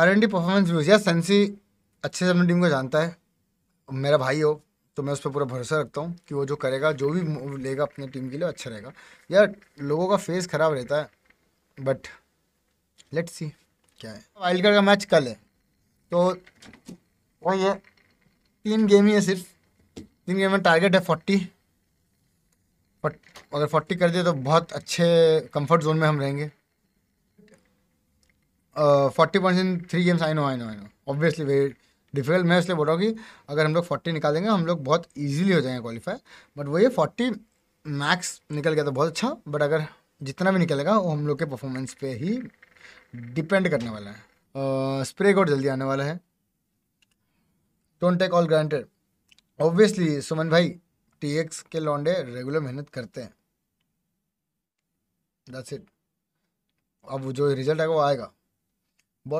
are and D performance views सेंसी अच्छे से अपनी टीम को जानता है मेरा भाई हो तो मैं उस पर पूरा भरोसा रखता हूँ कि वो जो करेगा जो भी मूव लेगा अपनी टीम के लिए अच्छा रहेगा यार लोगों का फेस ख़राब रहता है बट लेट सी क्या है वाइल्ड कार्ड का मैच कल है तो वही है तीन गेम ही है सिर्फ तीन गेम में टारगेट है फोर्टी बट अगर फोर्टी कर दिए तो बहुत अच्छे कंफर्ट जोन में हम रहेंगे forty percent three games I know I know I know obviously very difficult मैं इसलिए बोल रहा हूँ कि अगर हम लोग फोर्टी निकाल देंगे हम लोग बहुत ईजिली हो जाएंगे क्वालिफाई बट वो ये फोर्टी मैक्स निकल गया तो बहुत अच्छा बट अगर जितना भी निकलेगा वो हम लोग के परफॉर्मेंस पे ही डिपेंड करने वाला है स्प्रे uh, कोड जल्दी आने वाला है don't take all granted obviously Suman भाई टी एक्स के लॉन्डे रेगुलर मेहनत करते हैं दैट्स इट अब जो रिजल्ट आएगा वो आएगा